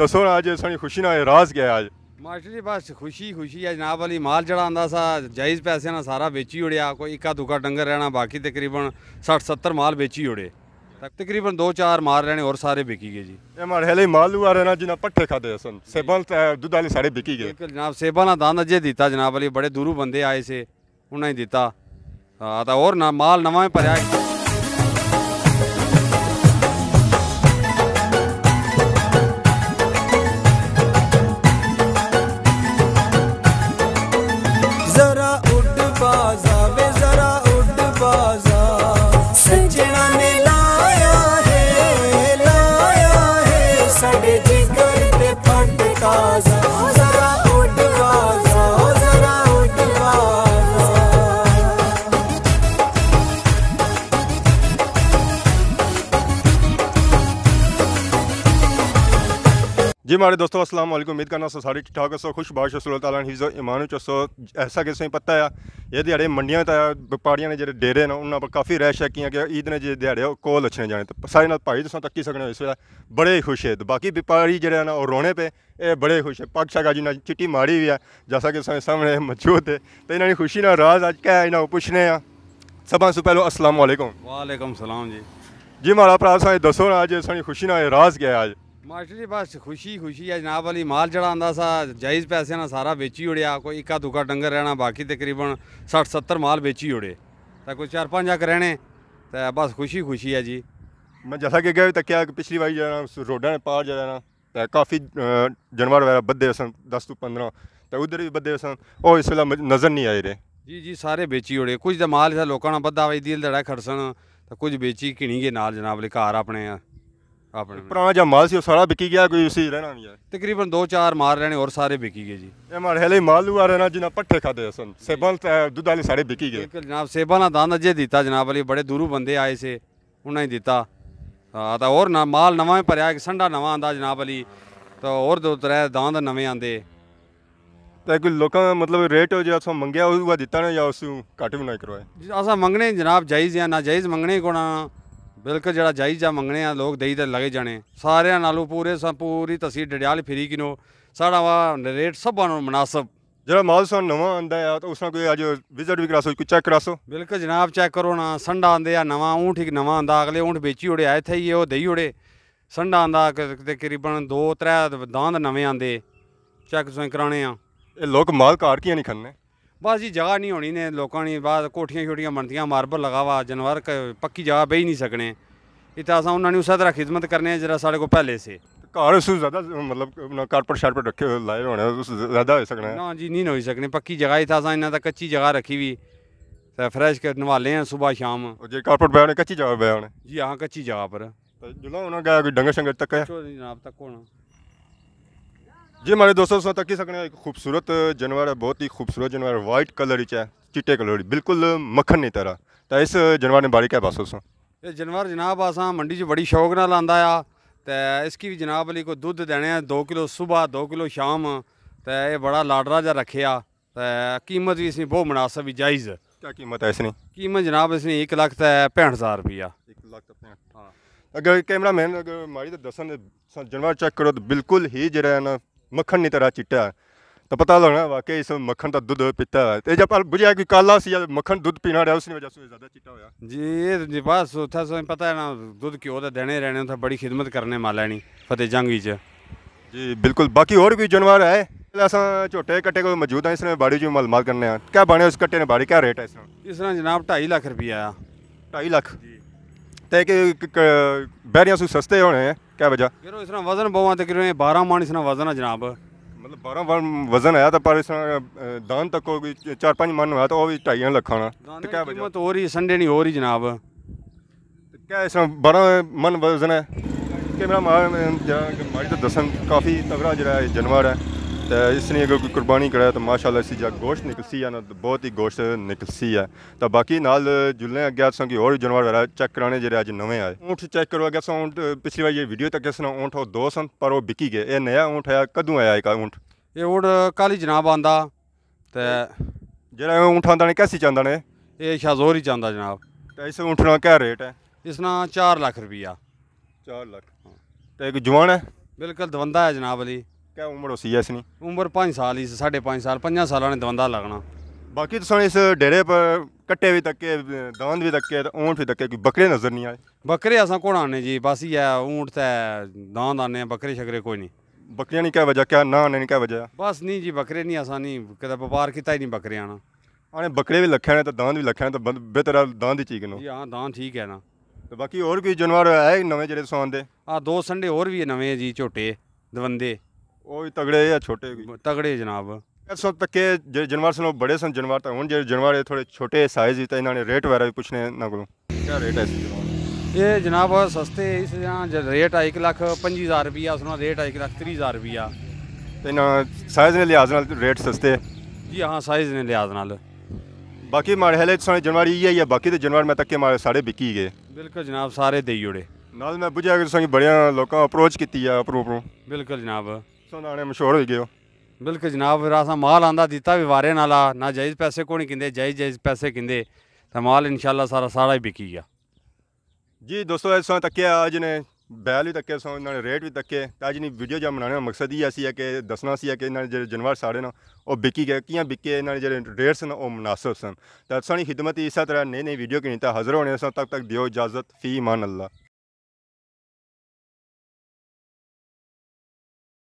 ਦੱਸੋ ਨਾ ਅੱਜ ਸਣੀ ਖੁਸ਼ੀ ਨਾਲ ਰਾਜ਼ ਗਿਆ ਅੱਜ ਮਾਸਟਰ ਜੀ ਬਸ ਖੁਸ਼ੀ ਖੁਸ਼ੀ ਹੈ ਜਨਾਬ ਵਾਲੀ ਮਾਲ ਚੜਾਉਂਦਾ ਸਾ ਜਾਇਜ਼ ਪੈਸਿਆਂ ਨਾਲ ਸਾਰਾ ਵੇਚੀ ਉੜਿਆ ਕੋਈ ਇੱਕਾ ਦੁਕਾ ਡੰਗਰ ਰਹਿਣਾ ਬਾਕੀ ਤਕਰੀਬਨ 60 70 ਮਾਲ ਵੇਚੀ ਉੜੇ ਤਕਰੀਬਨ 2-4 ਮਾਰ ਰਹਿਣੇ ਹੋਰ ਸਾਰੇ ਵਿਕੀ ਗਏ ਜੀ ਇਹ ਮਾਰ ਹਲੇ ਮਾਲ ਆ ਰਹਿਣਾ ਜਿਨ੍ਹਾਂ ਪੱਠੇ ਖਾਦੇ ਸਨ ਸੇਬਾਂ ਦੁੱਧ ਵਾਲੇ ਸਾਰੇ ਵਿਕੀ ਗਏ ਬਿਲਕੁਲ ਜਨਾਬ ਸੇਬਾਂ ਦਾ ਦੰਦ ਅਜੇ ਦਿੱਤਾ ਜਨਾਬ ਵਾਲੀ ਬੜੇ ਦੂਰੋਂ ਬੰਦੇ ਆਏ ਸੇ ਉਹਨਾਂ ਹੀ ਦਿੱਤਾ ਹਾਂ ਤਾਂ ਹੋਰ ਨਾ ਮਾਲ ਨਵਾਂ ਹੀ ਭਰਿਆ ਜੀ ਮਾਰੇ ਦੋਸਤੋ ਅਸਲਾਮ अस्सलाम ਉਮੀਦ ਕਰਨਾ करना सो सारी ठीक ਸੋ ਖੁਸ਼ ਬਾਸ਼ बाश ताला हिजो ईमान चो सो ਐਸਾ ਕਿਸੇ ਨੂੰ ਪਤਾ ਆ ਇਹ ਦਿਹਾੜੇ ਮੰਡੀਆਂ ਤਾਂ ਵਪਾਰੀਆਂ ਨੇ ਜਿਹੜੇ ਡੇਰੇ ਨੇ ਉਹਨਾਂ ਪਰ ਕਾਫੀ ਰਹਿਸ਼ ਹੈ ਕਿ ਈਦ ਨੇ ਜੇ ਦਿਹਾੜੇ ਉਹ ਕੋਲ ਅਛਣੇ ਜਾਣੇ ਤੇ ਸਾਰੇ ਨਾਲ ਭਾਈ ਤੁਸੀਂ ਤੱਕੀ ਸਕਣੇ ਇਸ ਵੇਲੇ ਬੜੇ ਹੀ ਖੁਸ਼ ਹੈ ਬਾਕੀ ਵਪਾਰੀ ਜਿਹੜੇ ਨੇ ਉਹ ਰੋਣੇ ਪਏ ਇਹ ਬੜੇ ਖੁਸ਼ ਹੈ ਪਾਕਸ਼ਾ ਗਾਜੀ ਨਾਲ ਚਿੱਟੀ ਮਾੜੀ ਵੀ ਆ ਜਿਵੇਂ ਕਿ ਸਾਡੇ ਸਾਹਮਣੇ ਮੌਜੂਦ ਹੈ ਤੇ ਇਹਨਾਂ ਦੀ ਖੁਸ਼ੀ ਨਾਲ ਰਾਜ਼ ਅੱਜ ਕਹਿ ਇਹਨਾਂ ਨੂੰ ਪੁੱਛਨੇ ਆ ਸਭਾਂ ਤੋਂ ਪਹਿਲਾਂ ਅਸਲਾਮ ਵਾਲੇਕੁਮ ਵਾਲੇਕੁਮ ਸਲਾਮ ਜੀ ਜੀ ਮਾਰਾ ਭਰਾ ਸਾਨੂੰ ਦੱਸੋ ਨਾ ਅੱਜ ਸਾਡੀ ਖੁਸ਼ੀ ਨਾਲ ਇਹ ਰਾਜ਼ ਗਿਆ ਅੱਜ ਮਾਸਟਰ ਜੀ ਬਸ ਖੁਸ਼ੀ ਖੁਸ਼ੀ ਆ ਜਨਾਬ ਵਾਲੀ ਮਾਲ ਜੜਾ ਆਂਦਾ ਸਾ ਜਾਇਜ਼ ਪੈਸਿਆਂ ਨਾਲ ਸਾਰਾ ਵੇਚੀ ਓੜਿਆ ਕੋਈ ਇੱਕਾ ਦੁਕਾ ਡੰਗਰ ਰਹਿਣਾ ਬਾਕੀ ਤਕਰੀਬਨ 60 70 ਮਾਲ ਵੇਚੀ ਓੜੇ ਤਾਂ ਕੋਈ ਚਾਰ ਪੰਜ ਆਕ ਰਹਿਣੇ ਤੇ ਬਸ ਖੁਸ਼ੀ ਖੁਸ਼ੀ ਆ ਜੀ ਮੈਂ ਜਿਹਾ ਕਿ ਗਿਆ ਤੱਕਿਆ ਪਿਛਲੀ ਵਾਰੀ ਜਾਣਾ ਰੋਡਾਂ ਦੇ ਪਾਰ ਜਾਣਾ ਤੇ ਕਾਫੀ ਜਨਵਾਰ ਵਗੈਰਾ ਬੱਦੇ ਸਨ 10 ਤੋਂ 15 ਤੇ ਉਧਰ ਵੀ ਬੱਦੇ ਸਨ ਉਹ ਇਸ ਵੇਲੇ ਨਜ਼ਰ ਨਹੀਂ ਆਏ ਰੇ ਜੀ ਜੀ ਸਾਰੇ ਵੇਚੀ ਓੜੇ ਕੁਝ ਦਾ ਮਾਲ ਲੋਕਾਂ ਨਾਲ ਬੱਦਾ ਵਈ ਦੀ ਲੜਾ ਖੜਸਣ ਤਾਂ ਕੁਝ ਵੇਚੀ ਕਿਣੀਗੇ ਨਾਲ ਜਨਾਬ ਲਈ ਘਰ ਆਪਣੇ ਆ ਆਪਣੇ ਪੁਰਾਣਾ ਜਾਂ ਮਾਲ ਸੀ ਉਹ ਸਾਰਾ ਵਿਕੀ ਗਿਆ ਕੋਈ ਉਸੇ ਰਹਿਣਾ ਨਹੀਂ ਆ ਤਕਰੀਬਨ 2-4 ਮਾਰ ਰਹਿਣੇ ਹੋਰ ਸਾਰੇ ਵਿਕੀ ਗਏ ਜੀ ਇਹ ਮਾਲ ਹਲੇ ਮਾਲ ਲੂਆ ਰਹਿਣਾ ਜਿਨਾ ਪੱਠੇ ਖਾਦੇ ਸਨ ਸੇਬਾਂ ਦੁੱਧ ਵਾਲੇ ਸਾਰੇ ਵਿਕੀ ਗਏ ਬਿਲਕੁਲ ਜਨਾਬ ਸੇਬਾਂ ਦਾ ਦਾਨ ਅਜੇ ਦਿੱਤਾ ਜਨਾਬ ਵਾਲੀ ਬੜੇ ਦੂਰੋਂ ਬੰਦੇ ਆਏ ਸੇ ਉਹਨਾਂ ਹੀ ਦਿੱਤਾ ਹਾਂ ਤਾਂ ਹੋਰ ਨਾ ਮਾਲ ਨਵਾਂ ਹੀ ਭਰਿਆ ਸੰਡਾ ਨਵਾਂ ਆਂਦਾ ਜਨਾਬ ਵਾਲੀ ਤਾਂ ਹੋਰ ਦੋ ਤਰੇ ਦਾਨ ਦਾ ਨਵੇਂ ਆਂਦੇ ਤੇ ਕੋਈ ਲੋਕਾਂ ਦਾ ਮਤਲਬ ਰੇਟ ਹੋ ਜਿਆ ਸੋ ਮੰਗਿਆ ਉਹ ਦਿੱਤਾ ਨਾ ਜਾਂ ਉਸ ਨੂੰ ਘੱਟ ਵੀ ਨਾ ਕਰਵਾਏ ਅਸਾਂ ਮੰਗਣੇ ਜਨਾਬ ਜਾਇਜ਼ ਜਾਂ ਨਾ ਜਾਇਜ਼ ਮੰਗਣੇ ਕੋਣਾ ਬਿਲਕੁਲ ਜਿਹੜਾ ਜਾਇਜ਼ਾ ਮੰਗਣੇ ਆ ਲੋਕ ਦੇਈ ਤੇ ਲਗੇ ਜਾਣੇ ਸਾਰਿਆਂ ਨਾਲੋਂ ਪੂਰੇ ਪੂਰੀ ਤਸੀਰ ਡੜਿਆਲ ਫਰੀ ਕਿਨੋ ਸਾਡਾ ਵਾ ਰੇਟ ਸਭਾਂ ਨੂੰ ਮناسب ਜਿਹੜਾ ਮਾਲ ਸਾਨੂੰ ਨਵਾਂ ਆਂਦਾ ਆ ਤਾਂ ਉਸ ਨਾਲ ਕੋਈ ਅੱਜ ਵਿਜ਼ਿਟ ਵੀ ਕਰਾਸੋ ਕੋਈ ਚੈੱਕ ਕਰਾਸੋ ਬਿਲਕੁਲ ਜਨਾਬ ਚੈੱਕ ਕਰੋ ਨਾ ਸੰਡਾ ਆਂਦੇ ਆ ਨਵਾਂ ਊਂਠ ਇੱਕ ਨਵਾਂ ਆਂਦਾ ਅਗਲੇ ਊਂਠ ਵੇਚੀ ਓੜੇ ਆਏ ਥੇ ਹੀ ਉਹ ਦੇਈ ਓੜੇ ਸੰਡਾ ਆਂਦਾ ਤਕਰੀਬਨ 2 3 ਦਾਂਦ ਨਵੇਂ ਆਂਦੇ ਚੈੱਕ ਤੁਸੀਂ ਕਰਾਣੇ ਆ ਇਹ ਲੋਕ ਮਾਲ ਘਾੜ ਕੀ ਨਹੀਂ ਖੰਨੇ ਬਸ ਜੀ ਜਗ੍ਹਾ ਨਹੀਂ ਹੋਣੀ ਨੇ ਲੋਕਾਂ ਨੇ ਬਾਅਦ ਕੋਠੀਆਂ ਛੋਟੀਆਂ ਬਣਦੀਆਂ ਮਾਰਬਲ ਲਗਾਵਾ ਜਨਵਰ ਪੱਕੀ ਜਗ੍ਹਾ ਬਹਿ ਨਹੀਂ ਸਕਣੇ ਇਤਾ ਅਸਾਂ ਉਹਨਾਂ ਨੂੰ ਸਦਰਾ ਖਿਦਮਤ ਕਰਨੇ ਜਿਹੜਾ ਸਾਡੇ ਕੋ ਪਹਿਲੇ ਸੀ ਘਰ ਉਸ ਜ਼ਿਆਦਾ ਮਤਲਬ ਕਾਰਪਟ ਸ਼ਾਰਪਟ ਰੱਖੇ ਲਾਏ ਹੋਣੇ ਉਸ ਜ਼ਿਆਦਾ ਹੋ ਸਕਣਾ ਨਾ ਜੀ ਨਹੀਂ ਹੋਈ ਸਕਣੇ ਪੱਕੀ ਜਗ੍ਹਾ ਇਤਾ ਅਸਾਂ ਇਹਨਾਂ ਦਾ ਕੱਚੀ ਜਗ੍ਹਾ ਰੱਖੀ ਵੀ ਤੇ ਫਰੈਸ਼ ਕਰਨ ਵਾਲੇ ਆ ਸਵੇਰ ਸ਼ਾਮ ਜੇ ਕਾਰਪਟ ਬੈਣੇ ਕੱਚੀ ਜਗ੍ਹਾ ਬੈਣੇ ਜੀ ਹਾਂ ਕੱਚੀ ਜਗ੍ਹਾ ਪਰ ਜੁਲਾ ਉਹਨਾਂ ਗਿਆ ਕੋਈ ਡੰਗਰ ਸ਼ੰਗਰ ਤੱਕ ਆ ਜਨਾਬ ਤੱਕ ਹੋਣਾ ਜੀ ਮਾਰੇ ਦੋਸਤੋ ਤੁਸੀਂ ਤੱਕ ਹੀ ਸਕਣੇ ਹੋ ਇੱਕ ਖੂਬਸੂਰਤ ਜਾਨਵਰ ਹੈ ਬਹੁਤ ਹੀ ਖੂਬਸੂਰਤ ਜਾਨਵਰ ਵਾਈਟ ਕਲਰ ਵਿੱਚ ਹੈ ਚਿੱਟੇ ਕਲਰ ਬਿਲਕੁਲ ਮੱਖਣ ਨਹੀਂ ਤਰ੍ਹਾਂ ਤਾਂ ਇਸ ਜਾਨਵਰ ਨੇ ਬਾਰੇ ਕਿਆ ਬਾਸੋ ਸੋ ਇਹ ਜਾਨਵਰ ਜਨਾਬ ਆਸਾਂ ਮੰਡੀ 'ਚ ਬੜੀ ਸ਼ੌਕ ਨਾਲ ਆਂਦਾ ਆ ਤੇ ਇਸ ਕੀ ਵੀ ਜਨਾਬ ਲਈ ਕੋ ਦੁੱਧ ਦੇਣੇ ਆ 2 ਕਿਲੋ ਸਵੇਰ 2 ਕਿਲੋ ਸ਼ਾਮ ਤੇ ਇਹ ਬੜਾ ਲਾਡਰਾ ਜਿਹਾ ਰੱਖਿਆ ਤੇ ਕੀਮਤ ਵੀ ਇਸਨੀ ਬਹੁਤ ਮناسب ਵੀ ਜਾਇਜ਼ ਕੀ ਕੀਮਤ ਹੈ ਇਸਨੀ ਕੀਮਤ ਜਨਾਬ ਇਸਨੀ 1 ਲੱਖ ਤੇ 65000 ਰੁਪਿਆ 1 ਲੱਖ ਤੇ 65 ਹਾਂ ਅਗਰ ਕੈਮਰਾਮੈਨ ਅਗਰ ਮਾਰੀ ਤਾਂ ਦੱਸਣ ਜਾਨਵਰ ਚੈੱਕ ਕਰੋ ਤਾਂ ਬਿਲਕੁਲ ਹੀ ਜਿਹੜਾ ਨਾ ਮੱਖਣ ਨਹੀਂ ਤੇਰਾ ਚਿੱਟਾ ਤਾਂ ਪਤਾ ਲੱਗਣਾ ਵਾਕਈ ਇਸ ਮੱਖਣ ਦਾ ਦੁੱਧ ਪੀਤਾ ਹੈ ਤੇ ਜਦ ਬੁਝਿਆ ਕਿ ਕਾਲਾ ਸੀ ਜਾਂ ਮੱਖਣ ਦੁੱਧ ਪੀਣਾ ਰਿਹਾ ਉਸ ਨੇ ਵਜ੍ਹਾ ਸੇ ਜ਼ਿਆਦਾ ਚਿੱਟਾ ਹੋਇਆ ਜੀ ਇਹ ਜੀ ਬਸ ਉੱਥੇ ਸਾਨੂੰ ਪਤਾ ਹੈ ਨਾ ਦੁੱਧ ਕਿਉਂ ਦਾ ਦੇਣੇ ਰਹਿਣੇ ਉੱਥੇ ਬੜੀ ਖਿਦਮਤ ਕਰਨੇ ਮਾ ਲੈਣੀ ਫਤਿਹ ਜੰਗ ਵਿੱਚ ਜੀ ਬਿਲਕੁਲ ਬਾਕੀ ਹੋਰ ਵੀ ਜਾਨਵਰ ਹੈ ਅਸਾਂ ਝੋਟੇ ਕੱਟੇ ਕੋਈ ਮੌਜੂਦ ਹੈ ਇਸ ਨੇ ਬਾੜੀ ਜੀ ਮਾਲਮਾਲ ਕਰਨੇ ਆ ਕਿਆ ਬਣੇ ਉਸ ਕੱਟੇ ਨੇ ਬਾੜੀ ਕਿਆ ਰੇਟ ਹੈ ਇਸ ਨਾਲ ਇਸ ਨਾਲ ਜਨਾਬ 2.5 ਲੱਖ ਰੁਪਈਆ ਆ 2.5 ਲੱਖ ਜੀ ਤੇ ਕਿ ਬੈਰੀਆਂ ਸੂ ਸਸਤੇ ਹੋਣੇ ਆ ਕਿਰੋ वजह यार ਵਜ਼ਨ वजन ਤੇ ਕਿਰੋ 12 मान ਇਸਨਾ ਵਜ਼ਨ ਹੈ ਜਨਾਬ ਮਤਲਬ 12 ਵਾਰ ਵਜ਼ਨ ਆਇਆ ਤਾਂ ਪਰ ਇਸ ਦਾਨ ਤੱਕ ਕੋਈ 4-5 ਮਾਨ ਹੋਇਆ ਤਾਂ ਉਹ ਵੀ 2.5 ਲੱਖਾਂ ਦਾ ਤੇ ਕਿਆ ਵਜ੍ਹਾ ਕੀਮਤ ਹੋ ਰਹੀ ਸੰਡੇ ਨਹੀਂ ਹੋ ਰਹੀ ਜਨਾਬ ਤੇ ਕਿਆ ਇਸ 12 ਮਨ ਵਜ਼ਨ ਹੈ ਕਿ ਮੇਰਾ ਮਾਰ ਜਾਂ ਮਾਰੀ ਤਾਂ ਦਸਨ ਕਾਫੀ ਤਗੜਾ ਜਿਹੜਾ ਜਨਵਰ ਹੈ तो इसने अगर कोई कुर्बानी कराया तो माशाल्लाह इसी जग गोश्त निकलसी है ना तो बहुत ही गोश्त निकलसी है तो बाकी नाल जुलने अगर असा कि होर जानवर वगैरह चेक कराने जो अज नवे आए ऊँट चेक करो अगर असा ऊँट पिछली बार ये वीडियो तक असा ऊँट हो दो सन पर वो बिकी गए ये नया ऊँट है कदों आया एक ऊँट ये ऊँट कल ही जनाब आंदा तो जरा ऊँट आंदा ने कैसी चाहता ने ये शाजोर ही चाहता जनाब तो इस ऊँट का क्या रेट है इसना चार लख रुपया चार लख तो एक जवान है बिल्कुल दवंदा है जनाब अली ਕਿਆ ਉਮਰ ਹੋਸੀ ਐ ਇਸਨੀ ਉਮਰ 5 ਸਾਲ ਹੀ ਸਾਢੇ 5 ਸਾਲ 5 ਸਾਲਾਂ ਨੇ ਦਵੰਦਾ ਲੱਗਣਾ ਬਾਕੀ ਤੁਸੀਂ ਇਸ ਡੇਰੇ ਪਰ ਕੱਟੇ ਵੀ ਤੱਕੇ ਦਵੰਦ ਵੀ ਤੱਕੇ ਤੇ ਊਂਠ ਵੀ ਤੱਕੇ ਕੋਈ ਬੱਕਰੇ ਨਜ਼ਰ ਨਹੀਂ ਆਏ ਬੱਕਰੇ ਅਸਾਂ ਕੋਣ ਨੇ ਜੀ ਬਸ ਹੀ ਆ ਊਂਠ ਤੇ ਦਾਂਦ ਆਨੇ ਬੱਕਰੇ ਸ਼ਕਰੇ ਕੋਈ ਨਹੀਂ ਬੱਕਰੀਆਂ ਨਹੀਂ ਕਿਆ ਵਜ੍ਹਾ ਕਿਆ ਨਾ ਆਨੇ ਨਹੀਂ ਕਿਆ ਵਜ੍ਹਾ ਬਸ ਨਹੀਂ ਜੀ ਬੱਕਰੇ ਨਹੀਂ ਅਸਾਂ ਨਹੀਂ ਕਦੇ ਵਪਾਰ ਕੀਤਾ ਹੀ ਨਹੀਂ ਬੱਕਰੇ ਆਣਾ ਆਨੇ ਬੱਕਰੇ ਵੀ ਲੱਖਿਆ ਨੇ ਤਾਂ ਦਾਂਦ ਵੀ ਲੱਖਿਆ ਨੇ ਤਾਂ ਬਿਹਤਰ ਦਾਂਦ ਦੀ ਚੀਕ ਨੂੰ ਜੀ ਹਾਂ ਦਾਂਦ ਠੀਕ ਹੈ ਨਾ ਤੇ ਬਾਕੀ ਹੋਰ ਕੋਈ ਜਾਨਵਰ ਹੈ ਨਵੇਂ ਜਿਹੜੇ ਸੌਂਦੇ ਆ ਦੋ ਸੰਡੇ ਹੋਰ ਵੀ ਨਵੇਂ ਜੀ ਝੋਟੇ ਦਵੰਦੇ ਉਹ ਵੀ ਤਗੜੇ ਜਾਂ ਛੋਟੇ ਵੀ ਤਗੜੇ ਜਨਾਬ ਸੋ ਤੱਕੇ ਜਨਵਰ ਸਨ ਬੜੇ ਸਨ ਜਨਵਰ ਤਾਂ ਹੁਣ ਜਿਹੜੇ ਜਾਨਵਰ ਇਹ ਥੋੜੇ ਛੋਟੇ ਸਾਈਜ਼ ਹੀ ਤਾਂ ਇਹਨਾਂ ਨੇ ਰੇਟ ਵਗੈਰਾ ਵੀ ਪੁੱਛਨੇ ਨਾ ਕੋਲੋਂ ਕੀ ਰੇਟ ਹੈ ਇਸ ਇਹ ਜਨਾਬ ਸਸਤੇ ਇਸ ਜਾਂ ਰੇਟ ਆ 1 ਲੱਖ 25000 ਰੁਪਿਆ ਨਾਲ ਰੇਟ ਆ 1 ਲੱਖ 30000 ਰੁਪਿਆ ਤੇ ਇਹਨਾਂ ਸਾਈਜ਼ ਦੇ ਲਿਆਜ਼ ਨਾਲ ਰੇਟ ਸਸਤੇ ਜੀ ਹਾਂ ਸਾਈਜ਼ ਨੇ ਲਿਆਜ਼ ਨਾਲ ਬਾਕੀ ਮਾੜੇ ਹਲੇ ਸਾਰੇ ਜਾਨਵਰ ਹੀ ਹੈ ਜਾਂ ਬਾਕੀ ਦੇ ਜਨਵਰ ਮੈਂ ਤੱਕੇ ਮਾਰੇ ਸਾਰੇ ਵਿਕੀ ਗਏ ਬਿਲਕੁਲ ਜਨਾਬ ਸਾਰੇ ਦੇਈ ਜੁੜੇ ਨਾਲ ਮੈਂ ਬੁਝਿਆ ਕਿ ਤੁਸੀਂ ਬੜਿਆਂ ਲੋਕਾਂ ਅਪਰੋਚ ਕੀਤੀ ਆ ਅਪਰੂਪ ਬਿਲਕੁਲ ਜਨਾਬ ਕਿੱਥੋਂ ਦਾਣੇ ਮਸ਼ਹੂਰ ਹੋ ਗਏ ਹੋ ਬਿਲਕੁਲ ਜਨਾਬ ਰਾਸਾ ਮਾਲ ਆਂਦਾ ਦਿੱਤਾ ਵੀ ਵਾਰੇ ਨਾਲ ਆ ਨਾ ਜਾਇਜ਼ ਪੈਸੇ ਕੋਣੀ ਕਿੰਦੇ ਜਾਇਜ਼ ਜਾਇਜ਼ ਪੈਸੇ ਕਿੰਦੇ ਤਾਂ ਮਾਲ ਇਨਸ਼ਾਅੱਲਾ ਸਾਰਾ ਸਾਰਾ ਹੀ ਵਿਕੀ ਗਿਆ ਜੀ ਦੋਸਤੋ ਇਸ ਵਾਰ ਤੱਕਿਆ ਅੱਜ ਨੇ ਬੈਲ ਵੀ ਤੱਕੇ ਸੋ ਇਹਨਾਂ ਨੇ ਰੇਟ ਵੀ ਤੱਕੇ ਤਾਂ ਅੱਜ ਨਹੀਂ ਵੀਡੀਓ ਜਾਂ ਬਣਾਉਣ ਦਾ ਮਕਸਦ ਹੀ ਸੀ ਹੈ ਕਿ ਦੱਸਣਾ ਸੀ ਕਿ ਇਹਨਾਂ ਜਿਹੜੇ ਜਨਵਾਰ ਸਾੜੇ ਨਾ ਉਹ ਵਿਕੀ ਗਏ ਕਿਹਾਂ ਵਿਕੇ ਇਹਨਾਂ ਨੇ ਜਿਹੜੇ ਰੇਟਸ ਨੇ ਉਹ ਮਨਾਸਬ ਸਨ ਤਾਂ ਸਾਨੀ ਖਿਦਮਤ ਇਸ ਤਰ੍ਹਾਂ ਨਈ ਨਈ ਵੀਡੀਓ ਕਿਨੀ ਤਾਂ ਹਾਜ਼ਰ ਹੋਣੇ ਸਨ ਤੱਕ ਤੱਕ ਦਿਓ ਇਜਾਜ਼ਤ ਫੀ ਮਾਨ ਅੱਲਾ